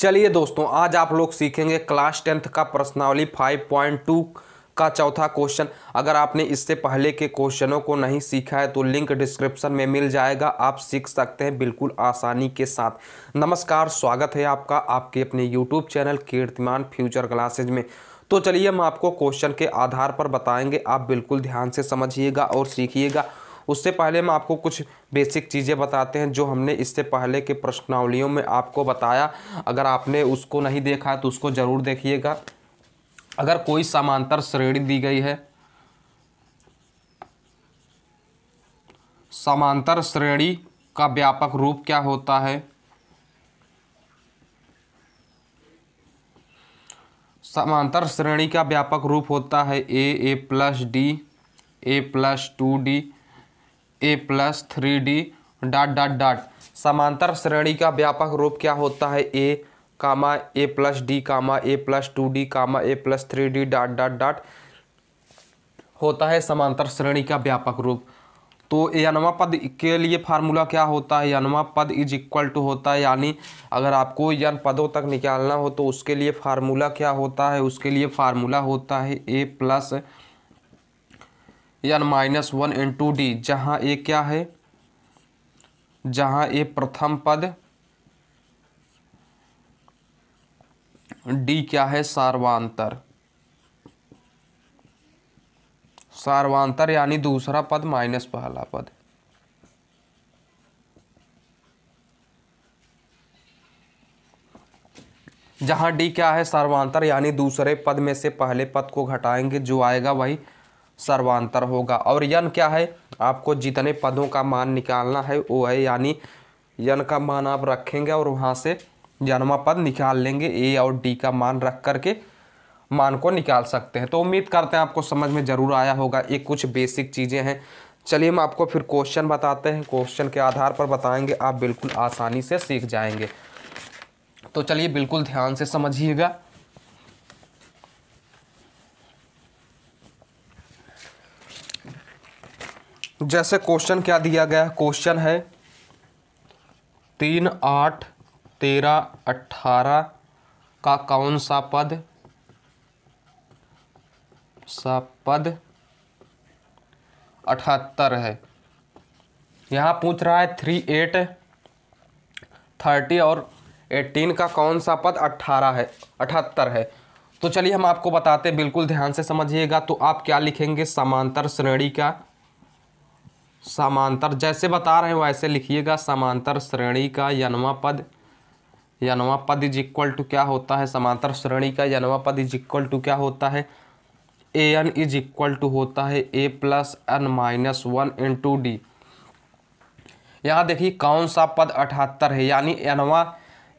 चलिए दोस्तों आज आप लोग सीखेंगे क्लास टेंथ का प्रश्नावली 5.2 का चौथा क्वेश्चन अगर आपने इससे पहले के क्वेश्चनों को नहीं सीखा है तो लिंक डिस्क्रिप्शन में मिल जाएगा आप सीख सकते हैं बिल्कुल आसानी के साथ नमस्कार स्वागत है आपका आपके अपने YouTube channel Kirtiman future classes में तो चलिए हम आपको क्वेश्चन के आधार पर बताएंगे आप बिल्कुल ध्यान से समझिएगा और सीखिएगा उससे पहले हम आपको कुछ बेसिक चीज़ें बताते हैं जो हमने इससे पहले के प्रश्नावलियों में आपको बताया अगर आपने उसको नहीं देखा तो उसको ज़रूर देखिएगा अगर कोई समांतर श्रेणी दी गई है समांतर श्रेणी का व्यापक रूप क्या होता है समांतर श्रेणी का व्यापक रूप होता है A A plus D A plus two D A plus three D dot dot dot समांतर श्रेणी का व्यापक रूप क्या होता है A comma A plus D comma A plus two D comma A plus three D dot dot dot होता है समांतर श्रेणी का व्यापक रूप तो यनवा पद के लिए फार्मूला क्या होता है यनवा पद इज इक्वल टू होता है यानी अगर आपको यन पदों तक निकालना हो तो उसके लिए फार्मूला क्या होता है उसके लिए फार्मूला होता है ए प्लस यानी minus one into D जहाँ ए क्या है जहाँ ए प्रथम पद डी क्या है सार्वांतर सार्वांतर यानी दूसरा पद माइनस पहला पद जहाँ डी क्या है सर्वांतर यानी दूसरे पद में से पहले पद को घटाएंगे जो आएगा वही सर्वांतर होगा और यन क्या है आपको जितने पदों का मान निकालना है वो है यानी यन का मान आप रखेंगे और वहाँ से जन्मा पद निकाल लेंगे ए और डी का मान रख करके मान को निकाल सकते हैं तो उम्मीद करते हैं आपको समझ में ज़रूर आया होगा ये कुछ बेसिक चीज़ें हैं चलिए हम आपको फिर क्वेश्चन बताते हैं क्वेश्चन के आधार पर बताएंगे आप बिल्कुल आसानी से सीख जाएंगे तो चलिए बिल्कुल ध्यान से समझिएगा जैसे क्वेश्चन क्या दिया गया है क्वेश्चन है तीन आठ तेरह अठारह का कौन सा पद सा पद अठहत्तर है यहाँ पूछ रहा है थ्री एट थर्टी और एटीन का कौन सा पद अट्ठारह है अठहत्तर है तो चलिए हम आपको बताते हैं बिल्कुल ध्यान से समझिएगा तो आप क्या लिखेंगे समांतर श्रेणी का समांतर जैसे बता रहे हैं वैसे लिखिएगा समांतर श्रेणी का यनवा पद यनवा पद इज इक्वल टू क्या होता है समांतर श्रेणी का यनवा पद इज इक्वल टू क्या होता है A N is equal to होता है A plus N minus one into D यहाँ देखिए कौन सा पद अठहत्तर है यानी यनवा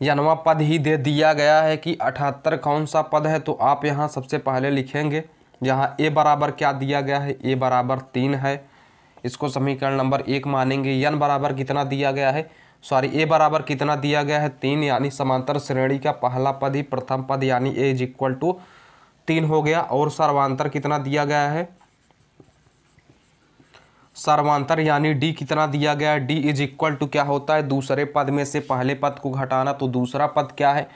यनवा पद ही दे दिया गया है कि अठहत्तर कौन सा पद है तो आप यहाँ सबसे पहले लिखेंगे यहाँ ए बराबर क्या दिया गया है ए बराबर तीन है इसको समीकरण नंबर एक मानेंगे यन बराबर कितना दिया गया है सॉरी ए बराबर कितना दिया गया है तीन यानी समांतर श्रेणी का पहला पद ही प्रथम पद यानी ए इज इक्वल टू तीन हो गया और सर्वांतर कितना दिया गया है सर्वांतर यानी डी कितना दिया गया है डी इज इक्वल टू क्या होता है दूसरे पद में से पहले पद को घटाना तो दूसरा पद क्या है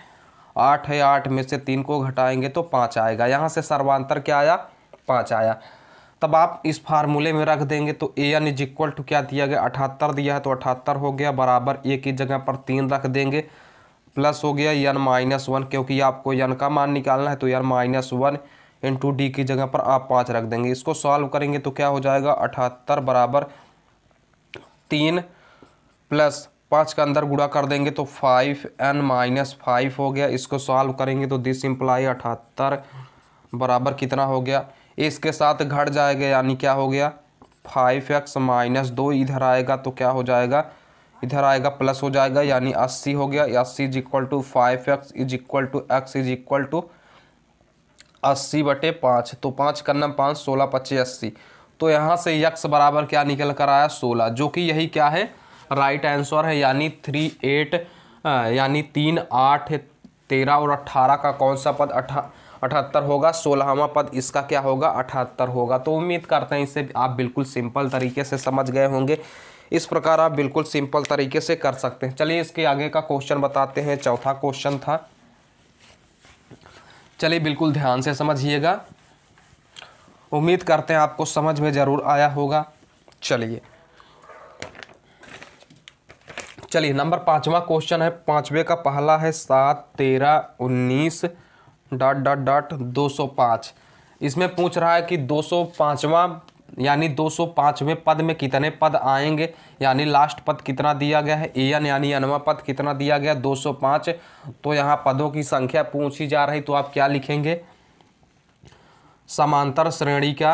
आठ है आठ में से तीन को घटाएंगे तो पाँच आएगा यहाँ से सर्वांतर क्या आया पाँच आया तब आप इस फार्मूले में रख देंगे तो A N is equal to क्या दिया गया अठहत्तर दिया है तो अठहत्तर हो गया बराबर ए की जगह पर तीन रख देंगे प्लस हो गया एन माइनस वन क्योंकि आपको एन का मान निकालना है तो N minus one into D की जगह पर आप पाँच रख देंगे इसको सॉल्व करेंगे तो क्या हो जाएगा अठहत्तर बराबर तीन प्लस पाँच का अंदर गुड़ा कर देंगे तो फाइव एन माइनस फाइव हो गया इसको सॉल्व करेंगे तो दिस इम्प्लाई अठहत्तर बराबर कितना हो गया इसके साथ घट जाएगा यानी क्या हो गया फाइव एक्स माइनस दो इधर आएगा तो क्या हो जाएगा इधर आएगा प्लस हो जाएगा यानी अस्सी हो गया अस्सी is equal to five X is equal to X is equal to अस्सी बटे पाँच तो पाँच करना पाँच सोलह पच्चीस अस्सी तो यहाँ से यक्स बराबर क्या निकल कर आया सोलह जो कि यही क्या है राइट आंसर है यानी थ्री एट यानी तीन आठ तेरह और अट्ठारह का कौन सा पद अठा अठहत्तर होगा सोलहवा पद इसका क्या होगा अठहत्तर होगा तो उम्मीद करते हैं इसे आप बिल्कुल सिंपल तरीके से समझ गए होंगे इस प्रकार आप बिल्कुल सिंपल तरीके से कर सकते हैं चलिए इसके आगे का क्वेश्चन बताते हैं चौथा क्वेश्चन था चलिए बिल्कुल ध्यान से समझिएगा उम्मीद करते हैं आपको समझ में ज़रूर आया होगा चलिए चलिए नंबर पाँचवा क्वेश्चन है पांचवे का पहला है सात तेरह उन्नीस डॉट डॉट डॉट पाँच इसमें पूछ रहा है कि दो पाँचवा यानी पाँचवें पद में कितने पद आएंगे यानी लास्ट पद कितना दिया गया है ए एन यानी अनवा पद कितना दिया गया दो सौ पाँच तो यहाँ पदों की संख्या पूछी जा रही तो आप क्या लिखेंगे समांतर श्रेणी का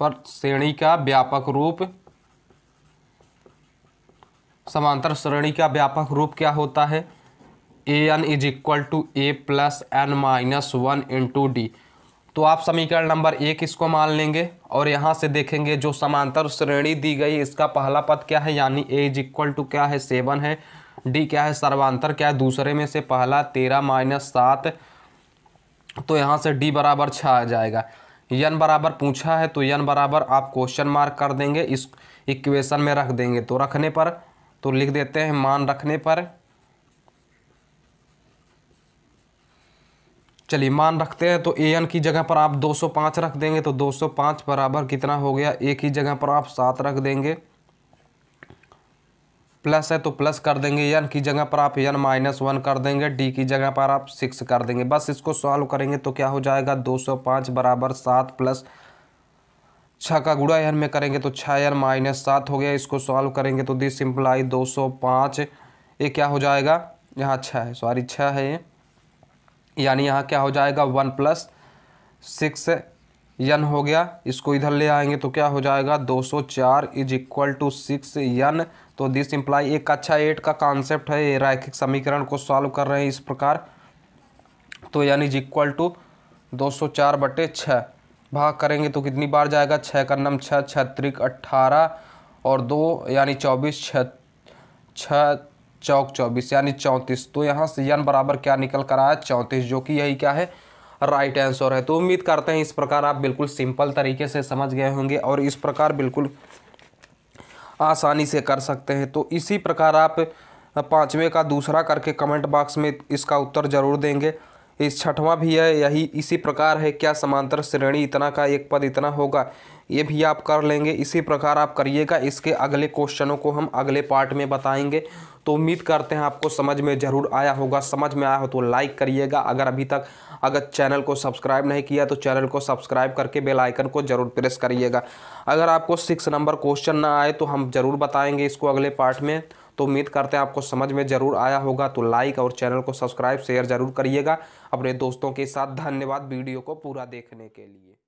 पर श्रेणी का व्यापक रूप समांतर श्रेणी का व्यापक रूप क्या होता है A N is equal to A plus N minus one into D तो आप समीकरण नंबर एक इसको मान लेंगे और यहाँ से देखेंगे जो समांतर श्रेणी दी गई इसका पहला पद क्या है यानी ए इज इक्वल टू क्या है सेवन है डी क्या है सर्वांतर क्या है दूसरे में से पहला तेरह माइनस सात तो यहाँ से डी बराबर छः आ जाएगा यन बराबर पूछा है तो यन बराबर आप क्वेश्चन मार्क कर देंगे इस इक्वेशन में रख देंगे तो रखने पर तो लिख देते हैं मान रखने पर चलिए मान रखते हैं तो ए एन की जगह पर आप 205 रख देंगे तो 205 बराबर कितना हो गया ए की जगह पर आप सात रख देंगे प्लस है तो प्लस कर देंगे एन की जगह पर आप एन माइनस वन कर देंगे डी की जगह पर आप सिक्स कर देंगे बस इसको सॉल्व करेंगे तो क्या हो जाएगा 205 बराबर सात प्लस छः अच्छा का गुड़ा यार में करेंगे तो छः यार माइनस सात हो गया इसको सॉल्व करेंगे तो दिस इम्प्लाई दो सौ पाँच ये क्या हो जाएगा यहाँ छः है सॉरी छः है ये यानी यहाँ क्या हो जाएगा वन प्लस सिक्स यन हो गया इसको इधर ले आएंगे तो क्या हो जाएगा दो सौ चार is equal to six N तो दिस इम्प्लाई एक अच्छा एट का कॉन्सेप्ट है ये रैखिक समीकरण को सॉल्व कर रहे हैं इस प्रकार तो यन इज इक्वल टू दो सौ चार बटे छः भाग करेंगे तो कितनी बार जाएगा छः का नम छः छत्रिक अट्ठारह और दो यानी चौबीस छ छ चौक चौबीस यानी चौंतीस तो यहाँ से यन बराबर क्या निकल कर आया चौंतीस जो कि यही क्या है राइट आंसर है तो उम्मीद करते हैं इस प्रकार आप बिल्कुल सिंपल तरीके से समझ गए होंगे और इस प्रकार बिल्कुल आसानी से कर सकते हैं तो इसी प्रकार आप पाँचवें का दूसरा करके कमेंट बॉक्स में इसका उत्तर ज़रूर देंगे इस छठवां भी है यही इसी प्रकार है क्या समांतर श्रेणी इतना का एक पद इतना होगा ये भी आप कर लेंगे इसी प्रकार आप करिएगा इसके अगले क्वेश्चनों को हम अगले पार्ट में बताएंगे तो उम्मीद करते हैं आपको समझ में ज़रूर आया होगा समझ में आया हो तो लाइक करिएगा अगर अभी तक अगर चैनल को सब्सक्राइब नहीं किया तो चैनल को सब्सक्राइब करके बेल आइकन को ज़रूर प्रेस करिएगा अगर आपको सिक्स नंबर क्वेश्चन ना आए तो हम ज़रूर बताएंगे इसको अगले पार्ट में तो उम्मीद करते हैं आपको समझ में ज़रूर आया होगा तो लाइक और चैनल को सब्सक्राइब शेयर ज़रूर करिएगा अपने दोस्तों के साथ धन्यवाद वीडियो को पूरा देखने के लिए